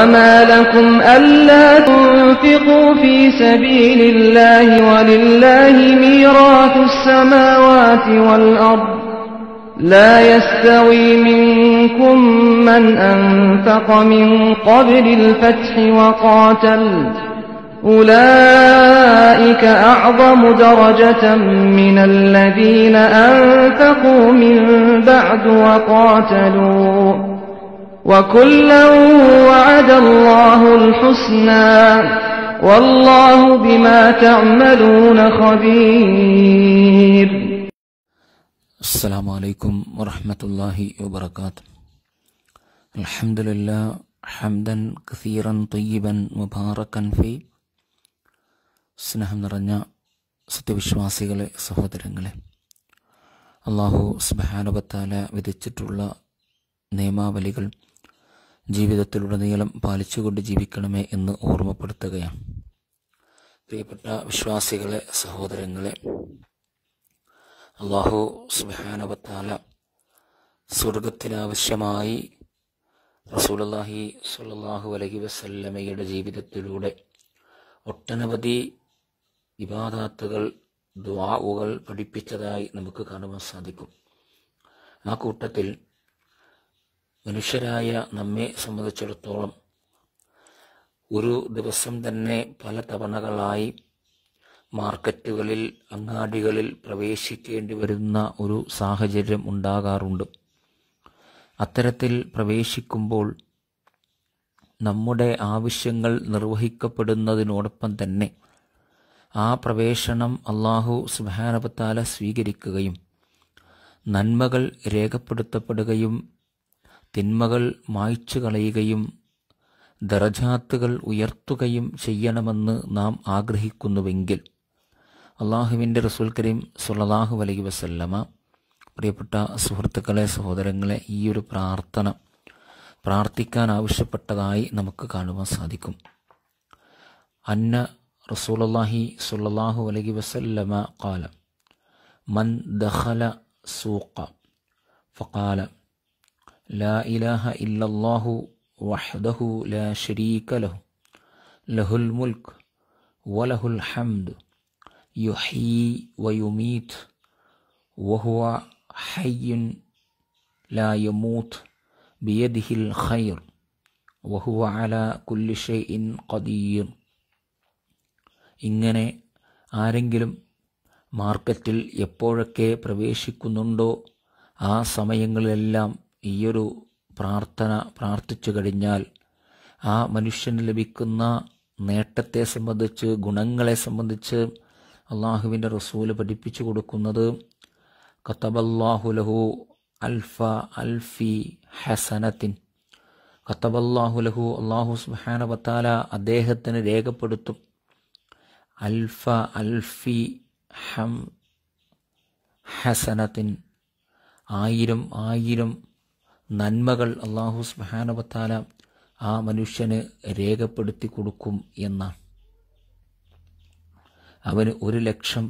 وما لكم ألا تنفقوا في سبيل الله ولله ميراث السماوات والأرض لا يستوي منكم من أنفق من قبل الفتح وقاتل أولئك أعظم درجة من الذين أنفقوا من بعد وقاتلوا السلام عليكم ورحمة الله وبركاته الحمد لله حمدا كثيرا طيبا مباركا فيه സ്നേഹം നിറഞ്ഞ സത്യവിശ്വാസികളെ സഹോദരങ്ങളെ അള്ളാഹു സുബാനുബത്താല വിധിച്ചിട്ടുള്ള നിയമാവലികൾ ജീവിതത്തിലുടനീളം പാലിച്ചുകൊണ്ട് ജീവിക്കണമേ എന്ന് ഓർമ്മപ്പെടുത്തുകയാണ് പ്രിയപ്പെട്ട വിശ്വാസികളെ സഹോദരങ്ങളെ അള്ളാഹു സ്മഹാനവത്താല സ്വർഗത്തിനാവശ്യമായി റസൂലല്ലാഹി സുല്ലാഹു അലഹി വസല്ലമയുടെ ജീവിതത്തിലൂടെ ഒട്ടനവധി വിവാദാത്തുകൾ ദ്വാവുകൾ പഠിപ്പിച്ചതായി നമുക്ക് കാണുവാൻ സാധിക്കും ആ കൂട്ടത്തിൽ മനുഷ്യരായ നമ്മെ സംബന്ധിച്ചിടത്തോളം ഒരു ദിവസം തന്നെ പല തവണകളായി മാർക്കറ്റുകളിൽ അങ്ങാടികളിൽ പ്രവേശിക്കേണ്ടി വരുന്ന ഒരു സാഹചര്യം ഉണ്ടാകാറുണ്ട് അത്തരത്തിൽ പ്രവേശിക്കുമ്പോൾ നമ്മുടെ ആവശ്യങ്ങൾ നിർവഹിക്കപ്പെടുന്നതിനോടൊപ്പം തന്നെ ആ പ്രവേശനം അള്ളാഹു സുബാനപത്താല സ്വീകരിക്കുകയും നന്മകൾ രേഖപ്പെടുത്തപ്പെടുകയും തിന്മകൾ മായ്ച്ചു കളയുകയും ദറജാത്തുകൾ ഉയർത്തുകയും ചെയ്യണമെന്ന് നാം ആഗ്രഹിക്കുന്നുവെങ്കിൽ അള്ളാഹുവിൻ്റെ റസൂൽ കരീം സുല്ലാഹു അലൈഹി വസല്ലമ പ്രിയപ്പെട്ട സുഹൃത്തുക്കളെ സഹോദരങ്ങളെ ഈ ഒരു പ്രാർത്ഥന പ്രാർത്ഥിക്കാൻ ആവശ്യപ്പെട്ടതായി നമുക്ക് കാണുവാൻ സാധിക്കും അന്ന റസൂലല്ലാഹി സുല്ലാഹു അലൈഹി വസല്ലമ കാല മൻ ദഹല സൂക്ക ഫക്കാല لا إله إلا الله وحده لا شريك له له الملك وله الحمد يحيي ويميت وهو حي لا يموت بيده الخير وهو على كل شيء قدير ഇങ്ങനെ ആരെങ്കിലും മാർക്കറ്റിൽ എപ്പോഴൊക്കെ പ്രവേശിക്കുന്നുണ്ടോ ആ സമയങ്ങളിലെല്ലാം ഈയൊരു പ്രാർത്ഥന പ്രാർത്ഥിച്ചു കഴിഞ്ഞാൽ ആ മനുഷ്യന് ലഭിക്കുന്ന നേട്ടത്തെ സംബന്ധിച്ച് ഗുണങ്ങളെ സംബന്ധിച്ച് അള്ളാഹുവിൻ്റെ റസൂല് പഠിപ്പിച്ചു കൊടുക്കുന്നത് കത്തബല്ലാഹുലഹു അൽഫ അൽഫി ഹസനത്തിൻ കത്തബല്ലാഹുലഹു അള്ളാഹു സുബാന വത്താല അദ്ദേഹത്തിന് രേഖപ്പെടുത്തും അൽഫ അൽഫി ഹം ഹസനത്തിൻ ആയിരം ആയിരം നന്മകൾ അള്ളാഹു സ്മഹാനവത്താല ആ മനുഷ്യന് രേഖപ്പെടുത്തി കൊടുക്കും എന്നാണ് അവന് ഒരു ലക്ഷം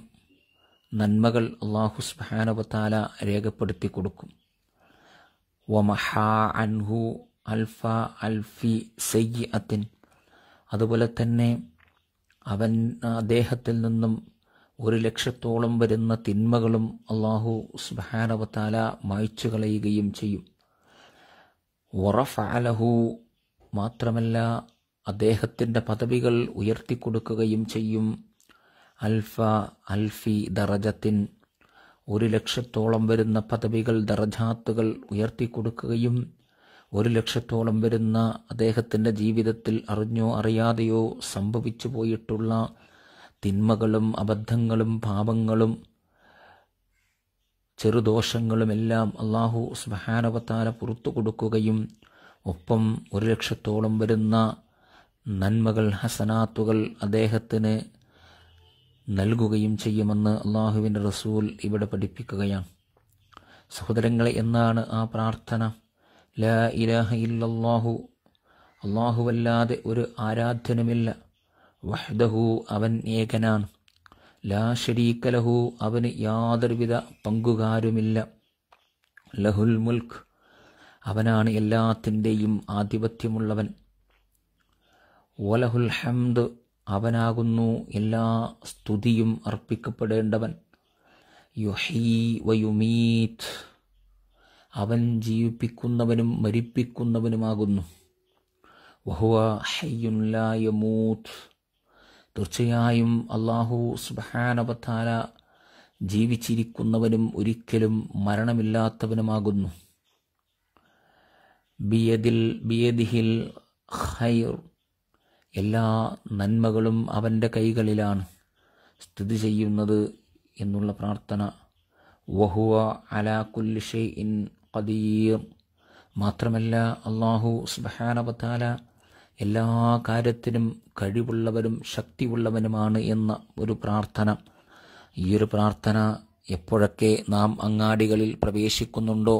നന്മകൾ അള്ളാഹു സ്മഹാനവത്താല രേഖപ്പെടുത്തി കൊടുക്കും വമഹാ അൻഹു അൽഫ അൽഫി സയ്യി അത്തിൻ അതുപോലെ തന്നെ അവൻ അദ്ദേഹത്തിൽ നിന്നും ഒരു ലക്ഷത്തോളം വരുന്ന തിന്മകളും അള്ളാഹു സുബാനവത്താല മായ്ച്ചു കളയുകയും ചെയ്യും വറഫ മാത്രമല്ല അദ്ദേഹത്തിൻ്റെ പദവികൾ ഉയർത്തിക്കൊടുക്കുകയും ചെയ്യും അൽഫ അൽഫി ദറജത്തിൻ ഒരു ലക്ഷത്തോളം വരുന്ന പദവികൾ ദറജാത്തുകൾ ഉയർത്തിക്കൊടുക്കുകയും ഒരു ലക്ഷത്തോളം വരുന്ന അദ്ദേഹത്തിൻ്റെ ജീവിതത്തിൽ അറിഞ്ഞോ അറിയാതെയോ സംഭവിച്ചു പോയിട്ടുള്ള തിന്മകളും അബദ്ധങ്ങളും പാപങ്ങളും ചെറുദോഷങ്ങളുമെല്ലാം അള്ളാഹു സ്മഹാനവത്താല പുറത്തു കൊടുക്കുകയും ഒപ്പം ഒരു ലക്ഷത്തോളം വരുന്ന നന്മകൾ ഹസനാത്തുകൾ അദ്ദേഹത്തിന് നൽകുകയും ചെയ്യുമെന്ന് അള്ളാഹുവിൻ്റെ റസൂൽ ഇവിടെ പഠിപ്പിക്കുകയാണ് സഹോദരങ്ങളെ എന്നാണ് ആ പ്രാർത്ഥന ലാ ഇലാഹ ഇല്ലല്ലാഹു അള്ളാഹുവല്ലാതെ ഒരു ആരാധനമില്ല വഹ്ദഹു അവൻ ഏകനാണ് ലാ ഷരീക്കലഹു അവന് യാതൊരുവിധ പങ്കുകാരുമില്ല ലഹുൽ മുൽഖ് അവനാണ് എല്ലാത്തിൻ്റെയും ആധിപത്യമുള്ളവൻ വലഹുൽ ഹംദ് അവനാകുന്നു എല്ലാ സ്തുതിയും അർപ്പിക്കപ്പെടേണ്ടവൻ യുഹീ വയുമീത് അവൻ ജീവിപ്പിക്കുന്നവനും മരിപ്പിക്കുന്നവനുമാകുന്നു വഹുവ ഹയ്യുല്ലായ മൂത്ത് തീർച്ചയായും അള്ളാഹു സുബാനബത്താല ജീവിച്ചിരിക്കുന്നവനും ഒരിക്കലും മരണമില്ലാത്തവനുമാകുന്നു ബിയതിൽ ബിയദിഹിൽ ഹൈർ എല്ലാ നന്മകളും അവൻ്റെ കൈകളിലാണ് സ്ഥിതി ചെയ്യുന്നത് എന്നുള്ള പ്രാർത്ഥന വഹുവ അലാകുല്ലിഷെ ഇൻ കദീർ മാത്രമല്ല അള്ളാഹു സുബാനബത്താല എല്ലാ കാര്യത്തിനും കഴിവുള്ളവരും ശക്തിയുള്ളവനുമാണ് എന്ന ഒരു പ്രാർത്ഥന ഈ ഒരു പ്രാർത്ഥന എപ്പോഴൊക്കെ നാം അങ്ങാടികളിൽ പ്രവേശിക്കുന്നുണ്ടോ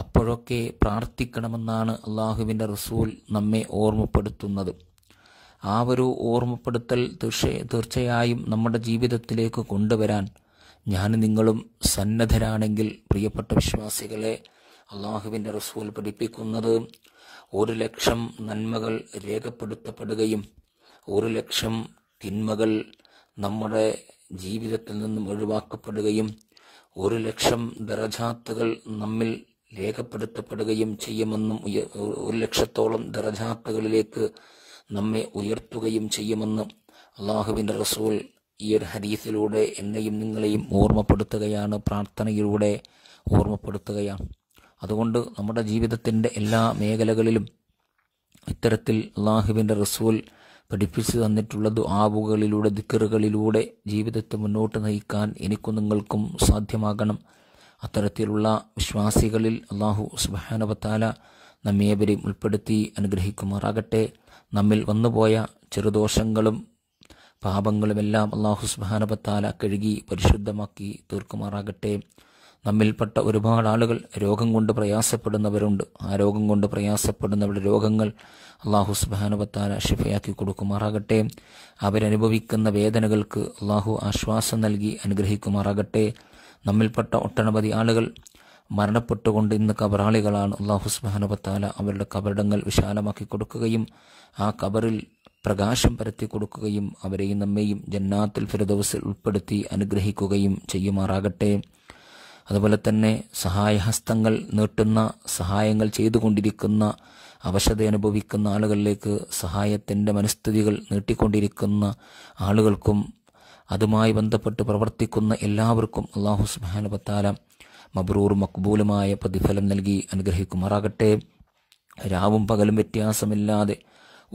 അപ്പോഴൊക്കെ പ്രാർത്ഥിക്കണമെന്നാണ് അള്ളാഹുവിൻ്റെ റസൂൽ നമ്മെ ഓർമ്മപ്പെടുത്തുന്നത് ആ ഒരു ഓർമ്മപ്പെടുത്തൽ തീർച്ചയായും നമ്മുടെ ജീവിതത്തിലേക്ക് കൊണ്ടുവരാൻ ഞാൻ നിങ്ങളും സന്നദ്ധരാണെങ്കിൽ പ്രിയപ്പെട്ട വിശ്വാസികളെ അള്ളാഹുവിൻ്റെ റസൂൽ പഠിപ്പിക്കുന്നത് ഒരു ലക്ഷം നന്മകൾ രേഖപ്പെടുത്തപ്പെടുകയും ഒരു ലക്ഷം തിന്മകൾ നമ്മുടെ ജീവിതത്തിൽ നിന്നും ഒഴിവാക്കപ്പെടുകയും ഒരു ലക്ഷം ദറജാത്തുകൾ നമ്മിൽ രേഖപ്പെടുത്തപ്പെടുകയും ചെയ്യുമെന്നും ഒരു ലക്ഷത്തോളം ദറജാത്തുകളിലേക്ക് നമ്മെ ഉയർത്തുകയും ചെയ്യുമെന്നും അള്ളാഹുവിൻ്റെ റസൂൽ ഈ ഒരു ഹരീസിലൂടെ എന്നെയും നിങ്ങളെയും ഓർമ്മപ്പെടുത്തുകയാണ് പ്രാർത്ഥനയിലൂടെ ഓർമ്മപ്പെടുത്തുകയാണ് അതുകൊണ്ട് നമ്മുടെ ജീവിതത്തിൻ്റെ എല്ലാ മേഖലകളിലും ഇത്തരത്തിൽ അള്ളാഹുവിൻ്റെ റസൂൽ പഠിപ്പിച്ചു തന്നിട്ടുള്ള ദുആബുകളിലൂടെ ദിക്കറുകളിലൂടെ ജീവിതത്തെ മുന്നോട്ട് നയിക്കാൻ എനിക്കും നിങ്ങൾക്കും സാധ്യമാകണം അത്തരത്തിലുള്ള വിശ്വാസികളിൽ അള്ളാഹു സുബാനവത്താല നമ്മേവരെയും ഉൾപ്പെടുത്തി അനുഗ്രഹിക്കുമാറാകട്ടെ നമ്മിൽ വന്നുപോയ ചെറുദോഷങ്ങളും പാപങ്ങളുമെല്ലാം അള്ളാഹു സുബാനവത്താല കഴുകി പരിശുദ്ധമാക്കി തീർക്കുമാറാകട്ടെ നമ്മിൽപ്പെട്ട ഒരുപാട് ആളുകൾ രോഗം കൊണ്ട് പ്രയാസപ്പെടുന്നവരുണ്ട് ആ രോഗം കൊണ്ട് പ്രയാസപ്പെടുന്നവരുടെ രോഗങ്ങൾ അള്ളാഹു സുബാനുബത്താല ശിഫയാക്കി കൊടുക്കുമാറാകട്ടെ അവരനുഭവിക്കുന്ന വേദനകൾക്ക് അള്ളാഹു ആശ്വാസം നൽകി അനുഗ്രഹിക്കുമാറാകട്ടെ നമ്മിൽപ്പെട്ട ഒട്ടനവധി ആളുകൾ മരണപ്പെട്ടുകൊണ്ട് ഇന്ന് കബറാളികളാണ് അള്ളാഹു സുബാനുബത്താല അവരുടെ കബറിടങ്ങൾ വിശാലമാക്കി കൊടുക്കുകയും ആ കബറിൽ പ്രകാശം പരത്തി കൊടുക്കുകയും അവരെയും നമ്മെയും ജന്നാത്തിൽ ഫിരദോസിൽ ഉൾപ്പെടുത്തി അനുഗ്രഹിക്കുകയും ചെയ്യുമാറാകട്ടെ അതുപോലെ തന്നെ സഹായഹസ്തങ്ങൾ നീട്ടുന്ന സഹായങ്ങൾ ചെയ്തുകൊണ്ടിരിക്കുന്ന അവശത അനുഭവിക്കുന്ന ആളുകളിലേക്ക് സഹായത്തിൻ്റെ മനസ്ഥിതികൾ നീട്ടിക്കൊണ്ടിരിക്കുന്ന ആളുകൾക്കും അതുമായി ബന്ധപ്പെട്ട് പ്രവർത്തിക്കുന്ന എല്ലാവർക്കും അള്ളാഹു പത്താല മബ്രൂർ മക്ബൂലുമായ പ്രതിഫലം നൽകി അനുഗ്രഹിക്കുമാറാകട്ടെ രാവും പകലും വ്യത്യാസമില്ലാതെ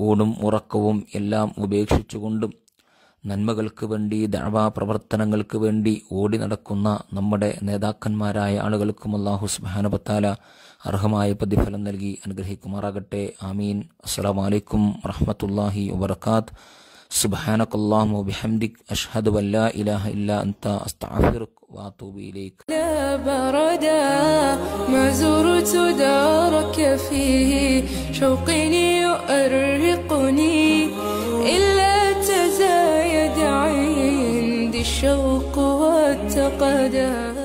ഊണും ഉറക്കവും എല്ലാം ഉപേക്ഷിച്ചുകൊണ്ടും നന്മകൾക്ക് വേണ്ടി ദഴവാ പ്രവർത്തനങ്ങൾക്ക് വേണ്ടി ഓടി നടക്കുന്ന നമ്മുടെ നേതാക്കന്മാരായ ആളുകൾക്കും അള്ളാഹു സുബാനബത്താല അർഹമായ പ്രതിഫലം നൽകി അനുഗ്രഹിക്കുമാറാകട്ടെ ആമീൻ അസ്സാം വലൈക്കും വറഹമത്തല്ലാഹി വബർക്കാത്ത് سبحانك ബിഹംദിക് وبحمدك أشهد أن شوق واتقدم